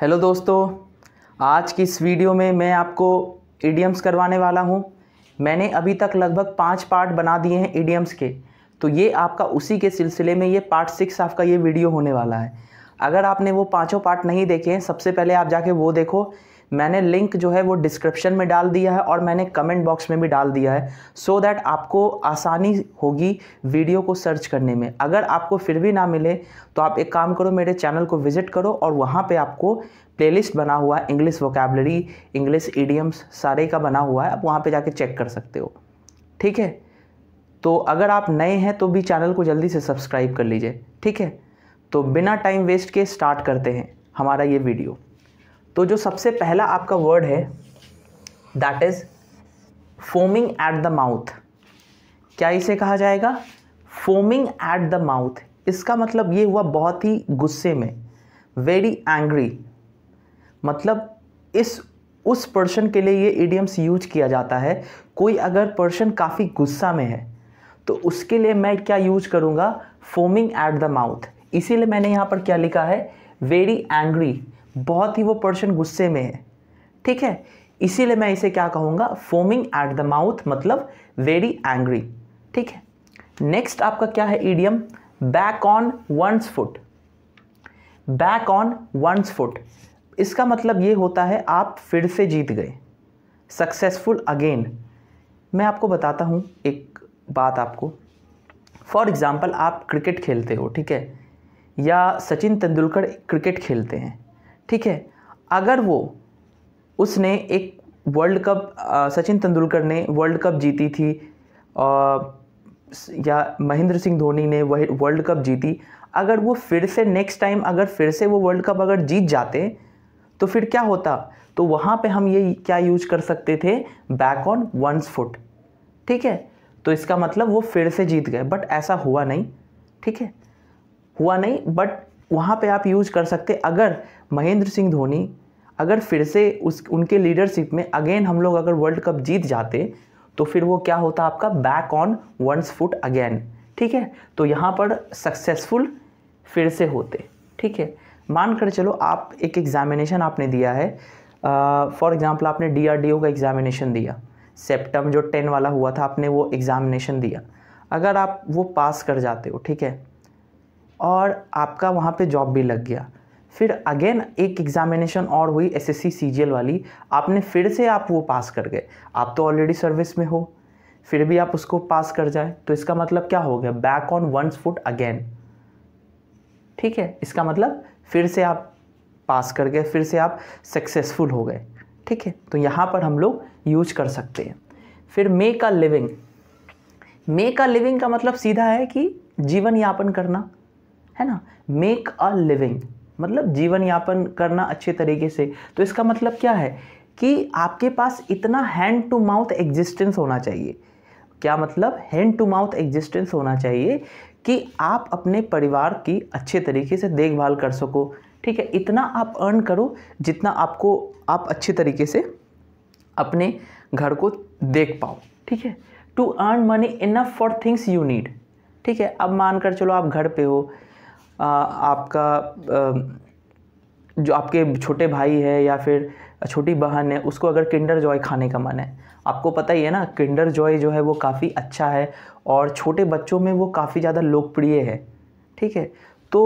hello दोस्तों आज की इस वीडियो में मैं आपको ईडियम्स करवाने वाला हूँ मैंने अभी तक लगभग पाँच पार्ट बना दिए हैं ईडियम्स के तो ये आपका उसी के सिलसिले में ये पार्ट सिक्स आपका ये वीडियो होने वाला है अगर आपने वो पाँचों पार्ट नहीं देखे हैं सबसे पहले आप जाके वो देखो मैंने लिंक जो है वो डिस्क्रिप्शन में डाल दिया है और मैंने कमेंट बॉक्स में भी डाल दिया है सो so दैट आपको आसानी होगी वीडियो को सर्च करने में अगर आपको फिर भी ना मिले तो आप एक काम करो मेरे चैनल को विजिट करो और वहाँ पे आपको प्लेलिस्ट बना हुआ है इंग्लिश वोकेबलरी इंग्लिश ईडियम्स सारे का बना हुआ है आप वहाँ पर जाके चेक कर सकते हो ठीक है तो अगर आप नए हैं तो भी चैनल को जल्दी से सब्सक्राइब कर लीजिए ठीक है तो बिना टाइम वेस्ट के स्टार्ट करते हैं हमारा ये वीडियो तो जो सबसे पहला आपका वर्ड है that is foaming at the mouth क्या इसे कहा जाएगा फोमिंग एट द माउथ इसका मतलब ये हुआ बहुत ही गुस्से में वेरी एंग्री मतलब इस उस पर्सन के लिए ये इडियम्स यूज किया जाता है कोई अगर पर्सन काफ़ी गुस्सा में है तो उसके लिए मैं क्या यूज करूँगा फोमिंग एट द माउथ इसीलिए मैंने यहाँ पर क्या लिखा है वेरी एंग्री बहुत ही वो पर्सन गुस्से में है ठीक है इसीलिए मैं इसे क्या कहूँगा फोमिंग एट द माउथ मतलब वेरी एंग्री ठीक है नेक्स्ट आपका क्या है idiom back on one's foot back on one's foot इसका मतलब ये होता है आप फिर से जीत गए सक्सेसफुल अगेन मैं आपको बताता हूँ एक बात आपको फॉर एग्ज़ाम्पल आप क्रिकेट खेलते हो ठीक है या सचिन तेंदुलकर क्रिकेट खेलते हैं ठीक है अगर वो उसने एक वर्ल्ड कप सचिन तेंदुलकर ने वर्ल्ड कप जीती थी आ, या महेंद्र सिंह धोनी ने वही वर्ल्ड कप जीती अगर वो फिर से नेक्स्ट टाइम अगर फिर से वो वर्ल्ड कप अगर जीत जाते तो फिर क्या होता तो वहाँ पे हम ये क्या यूज कर सकते थे बैक ऑन वंस फुट ठीक है तो इसका मतलब वो फिर से जीत गए बट ऐसा हुआ नहीं ठीक है हुआ नहीं बट वहाँ पे आप यूज कर सकते अगर महेंद्र सिंह धोनी अगर फिर से उस उनके लीडरशिप में अगेन हम लोग अगर वर्ल्ड कप जीत जाते तो फिर वो क्या होता आपका back on one's foot again ठीक है तो यहाँ पर सक्सेसफुल फिर से होते ठीक है मान कर चलो आप एक एग्ज़ामिनेशन आपने दिया है फॉर uh, एग्ज़ाम्पल आपने डी का एग्ज़ामिनेशन दिया सेप्टम जो टेन वाला हुआ था आपने वो एग्ज़ामिनेशन दिया अगर आप वो पास कर जाते हो ठीक है और आपका वहाँ पे जॉब भी लग गया फिर अगेन एक एग्ज़ामिनेशन और हुई एस सीजीएल वाली आपने फिर से आप वो पास कर गए आप तो ऑलरेडी सर्विस में हो फिर भी आप उसको पास कर जाए तो इसका मतलब क्या हो गया back on one's foot again ठीक है इसका मतलब फिर से आप पास कर गए फिर से आप सक्सेसफुल हो गए ठीक है तो यहाँ पर हम लोग यूज कर सकते हैं फिर make a living make a living का मतलब सीधा है कि जीवन यापन करना है ना मेक अ लिविंग मतलब जीवन यापन करना अच्छे तरीके से तो इसका मतलब क्या है कि आपके पास इतना हैंड टू माउथ एग्जिस्टेंस होना चाहिए क्या मतलब हैंड टू माउथ एग्जिस्टेंस होना चाहिए कि आप अपने परिवार की अच्छे तरीके से देखभाल कर सको ठीक है इतना आप अर्न करो जितना आपको आप अच्छे तरीके से अपने घर को देख पाओ ठीक है to earn money enough for things you need ठीक है अब मानकर चलो आप घर पे हो आपका जो आपके छोटे भाई है या फिर छोटी बहन है उसको अगर किंडर जॉय खाने का मन है आपको पता ही है ना किंडर जॉय जो है वो काफ़ी अच्छा है और छोटे बच्चों में वो काफ़ी ज़्यादा लोकप्रिय है ठीक है तो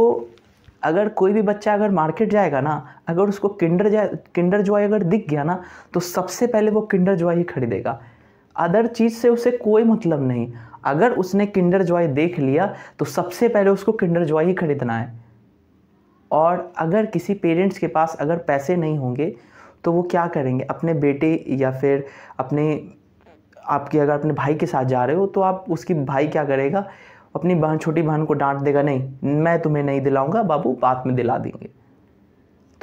अगर कोई भी बच्चा अगर मार्केट जाएगा ना अगर उसको किंडर जाए किंडर जॉय अगर दिख गया ना तो सबसे पहले वो किंडर जॉय ही खरीदेगा अदर चीज़ से उसे कोई मतलब नहीं अगर उसने किंडर जॉय देख लिया तो सबसे पहले उसको किंडर जॉय ही ख़रीदना है और अगर किसी पेरेंट्स के पास अगर पैसे नहीं होंगे तो वो क्या करेंगे अपने बेटे या फिर अपने आपके अगर अपने भाई के साथ जा रहे हो तो आप उसकी भाई क्या करेगा अपनी बहन छोटी बहन को डांट देगा नहीं मैं तुम्हें नहीं दिलाऊंगा बाबू बाद में दिला देंगे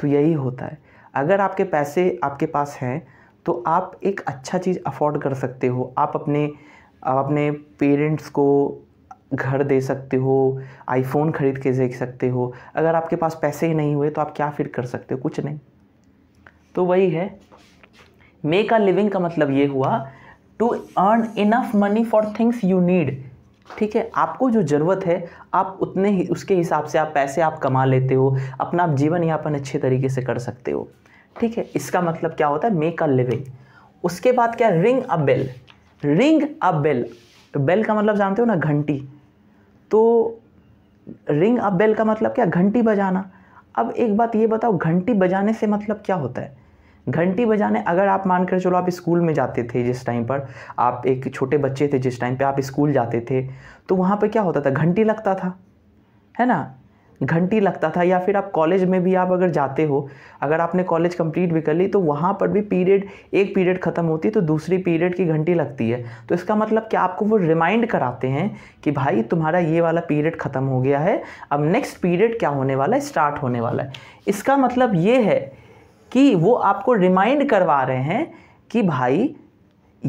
तो यही होता है अगर आपके पैसे आपके पास हैं तो आप एक अच्छा चीज़ अफोर्ड कर सकते हो आप अपने आप अपने पेरेंट्स को घर दे सकते हो आईफोन ख़रीद के देख सकते हो अगर आपके पास पैसे ही नहीं हुए तो आप क्या फिर कर सकते हो कुछ नहीं तो वही है मेक अ लिविंग का मतलब ये हुआ to earn enough money for things you need ठीक है आपको जो ज़रूरत है आप उतने ही उसके हिसाब से आप पैसे आप कमा लेते हो अपना आप जीवन यापन अच्छे तरीके से कर सकते हो ठीक है इसका मतलब क्या होता है मेक अ लिविंग उसके बाद क्या ring a bell ring a bell तो बेल का मतलब जानते हो ना घंटी तो रिंग अ बेल का मतलब क्या घंटी बजाना अब एक बात ये बताओ घंटी बजाने से मतलब क्या होता है घंटी बजाने अगर आप मान कर चलो आप स्कूल में जाते थे जिस टाइम पर आप एक छोटे बच्चे थे जिस टाइम पे आप स्कूल जाते थे तो वहाँ पे क्या होता था घंटी लगता था है ना घंटी लगता था या फिर आप कॉलेज में भी आप अगर जाते हो अगर आपने कॉलेज कंप्लीट भी कर ली तो वहाँ पर भी पीरियड एक पीरियड ख़त्म होती है तो दूसरी पीरियड की घंटी लगती है तो इसका मतलब कि आपको वो रिमाइंड कराते हैं कि भाई तुम्हारा ये वाला पीरियड ख़त्म हो गया है अब नेक्स्ट पीरियड क्या होने वाला है स्टार्ट होने वाला है इसका मतलब ये है कि वो आपको रिमाइंड करवा रहे हैं कि भाई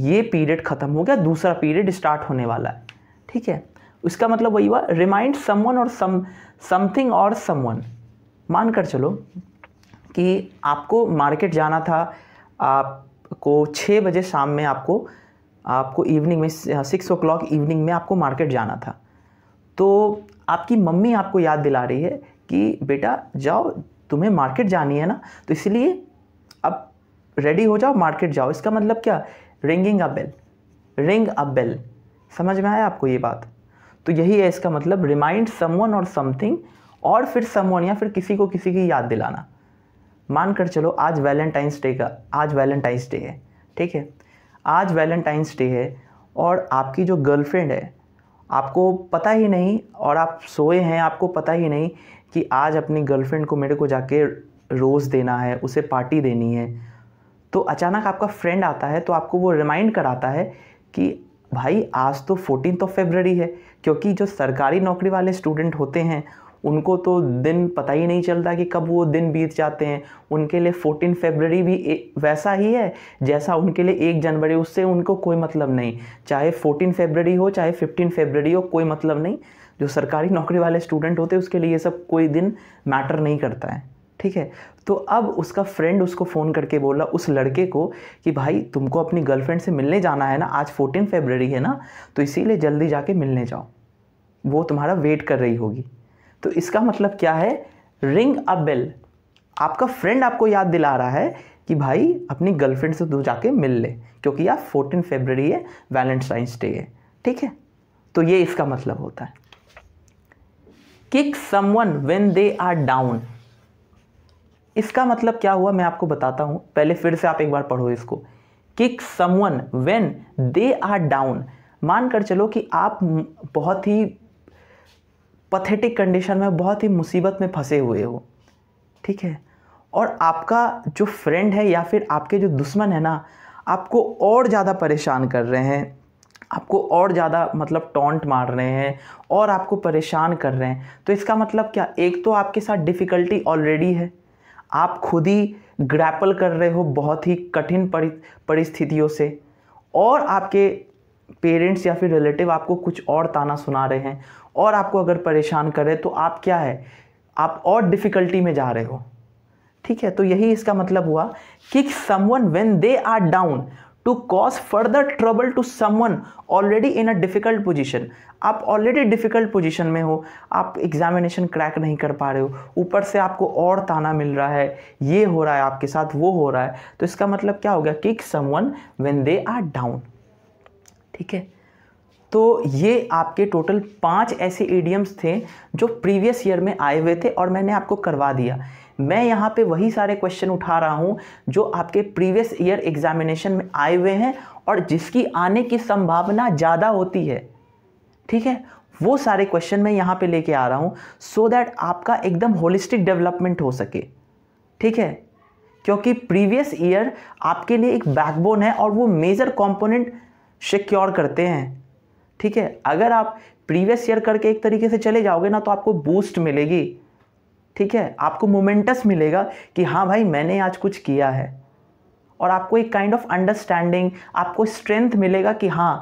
ये पीरियड ख़त्म हो गया दूसरा पीरियड स्टार्ट होने वाला है ठीक है उसका मतलब वही हुआ रिमाइंड समवन और सम समथिंग और समवन मान कर चलो कि आपको मार्केट जाना था आपको छः बजे शाम में आपको आपको इवनिंग में सिक्स ओ क्लॉक इवनिंग में आपको मार्केट जाना था तो आपकी मम्मी आपको याद दिला रही है कि बेटा जाओ तुम्हें मार्केट जानी है ना तो इसलिए अब रेडी हो जाओ मार्केट जाओ इसका मतलब क्या ringing a bell ring a bell समझ में आया आपको ये बात तो यही है इसका मतलब रिमाइंड समवन और समथिंग और फिर समवन या फिर किसी को किसी की याद दिलाना मान कर चलो आज वैलेंटाइंस डे का आज वैलेंटाइंस डे है ठीक है आज वैलेंटाइंस डे है और आपकी जो गर्लफ्रेंड है आपको पता ही नहीं और आप सोए हैं आपको पता ही नहीं कि आज अपनी गर्लफ्रेंड को मेरे को जाके रोज़ देना है उसे पार्टी देनी है तो अचानक आपका फ्रेंड आता है तो आपको वो रिमाइंड कराता है कि भाई आज तो फोर्टीन ऑफ फेबररी है क्योंकि जो सरकारी नौकरी वाले स्टूडेंट होते हैं उनको तो दिन पता ही नहीं चलता कि कब वो दिन बीत जाते हैं उनके लिए फोर्टीन फेबररी भी वैसा ही है जैसा उनके लिए एक जनवरी उससे उनको कोई मतलब नहीं चाहे फोर्टीन फेबररी हो चाहे फिफ्टीन फेबररी हो कोई मतलब नहीं जो सरकारी नौकरी वाले स्टूडेंट होते हैं उसके लिए ये सब कोई दिन मैटर नहीं करता है ठीक है तो अब उसका फ्रेंड उसको फ़ोन करके बोला उस लड़के को कि भाई तुमको अपनी गर्लफ्रेंड से मिलने जाना है ना आज फोर्टीन फेबररी है ना तो इसीलिए जल्दी जाके मिलने जाओ वो तुम्हारा वेट कर रही होगी तो इसका मतलब क्या है रिंग अ बेल आपका फ्रेंड आपको याद दिला रहा है कि भाई अपनी गर्लफ्रेंड से तू जाके मिल ले क्योंकि यार फोर्टीन फेबररी है वैलेंटाइंस डे है ठीक है तो ये इसका मतलब होता है kick someone when they are down इसका मतलब क्या हुआ मैं आपको बताता हूँ पहले फिर से आप एक बार पढ़ो इसको kick someone when they are down मान कर चलो कि आप बहुत ही पथेटिक कंडीशन में बहुत ही मुसीबत में फंसे हुए हो ठीक है और आपका जो फ्रेंड है या फिर आपके जो दुश्मन है ना आपको और ज़्यादा परेशान कर रहे हैं आपको और ज़्यादा मतलब टॉन्ट मार रहे हैं और आपको परेशान कर रहे हैं तो इसका मतलब क्या एक तो आपके साथ डिफ़िकल्टी ऑलरेडी है आप खुद ही ग्रैपल कर रहे हो बहुत ही कठिन परिस्थितियों से और आपके पेरेंट्स या फिर रिलेटिव आपको कुछ और ताना सुना रहे हैं और आपको अगर परेशान करें तो आप क्या है आप और डिफ़िकल्टी में जा रहे हो ठीक है तो यही इसका मतलब हुआ कि someone when they are down to cause further trouble to someone already in a difficult position आप ऑलरेडी डिफ़िकल्ट पोजिशन में हो आप एग्जामिनेशन क्रैक नहीं कर पा रहे हो ऊपर से आपको और ताना मिल रहा है ये हो रहा है आपके साथ वो हो रहा है तो इसका मतलब क्या हो गया kick someone when they are down ठीक है तो ये आपके टोटल पांच ऐसे एडियम्स थे जो प्रीवियस ईयर में आए हुए थे और मैंने आपको करवा दिया मैं यहाँ पे वही सारे क्वेश्चन उठा रहा हूँ जो आपके प्रीवियस ईयर एग्जामिनेशन में आए हुए हैं और जिसकी आने की संभावना ज़्यादा होती है ठीक है वो सारे क्वेश्चन मैं यहाँ पे लेके आ रहा हूँ सो दैट आपका एकदम होलिस्टिक डेवलपमेंट हो सके ठीक है क्योंकि प्रीवियस ईयर आपके लिए एक बैकबोन है और वो मेजर कॉम्पोनेंट सिक्योर करते हैं ठीक है अगर आप प्रीवियस ईयर करके एक तरीके से चले जाओगे ना तो आपको बूस्ट मिलेगी ठीक है आपको मोमेंटस मिलेगा कि हाँ भाई मैंने आज कुछ किया है और आपको एक काइंड ऑफ अंडरस्टैंडिंग आपको स्ट्रेंथ मिलेगा कि हाँ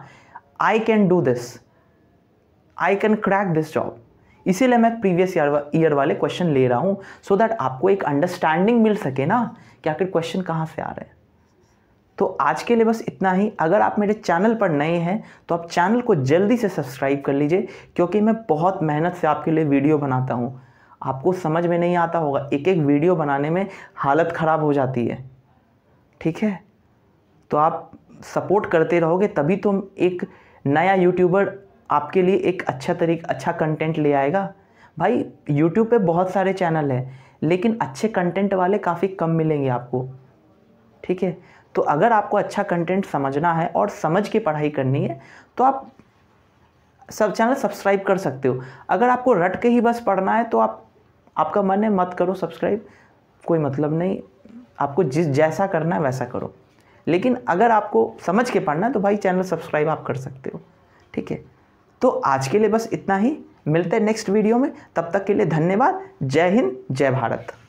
I can do this I can crack this job इसीलिए मैं प्रीवियस ईयर वाले क्वेश्चन ले रहा हूँ सो दैट आपको एक अंडरस्टैंडिंग मिल सके ना कि आखिर क्वेश्चन कहाँ से आ रहे हैं तो आज के लिए बस इतना ही अगर आप मेरे चैनल पर नए हैं तो आप चैनल को जल्दी से सब्सक्राइब कर लीजिए क्योंकि मैं बहुत मेहनत से आपके लिए वीडियो बनाता हूँ आपको समझ में नहीं आता होगा एक एक वीडियो बनाने में हालत ख़राब हो जाती है ठीक है तो आप सपोर्ट करते रहोगे तभी तो एक नया यूट्यूबर आपके लिए एक अच्छा तरीका अच्छा कंटेंट ले आएगा भाई यूट्यूब पे बहुत सारे चैनल हैं लेकिन अच्छे कंटेंट वाले काफ़ी कम मिलेंगे आपको ठीक है तो अगर आपको अच्छा कंटेंट समझना है और समझ के पढ़ाई करनी है तो आप सब चैनल सब्सक्राइब कर सकते हो अगर आपको रट के ही बस पढ़ना है तो आप आपका मन है मत करो सब्सक्राइब कोई मतलब नहीं आपको जिस जैसा करना है वैसा करो लेकिन अगर आपको समझ के पढ़ना है तो भाई चैनल सब्सक्राइब आप कर सकते हो ठीक है तो आज के लिए बस इतना ही मिलते हैं नेक्स्ट वीडियो में तब तक के लिए धन्यवाद जय हिंद जय भारत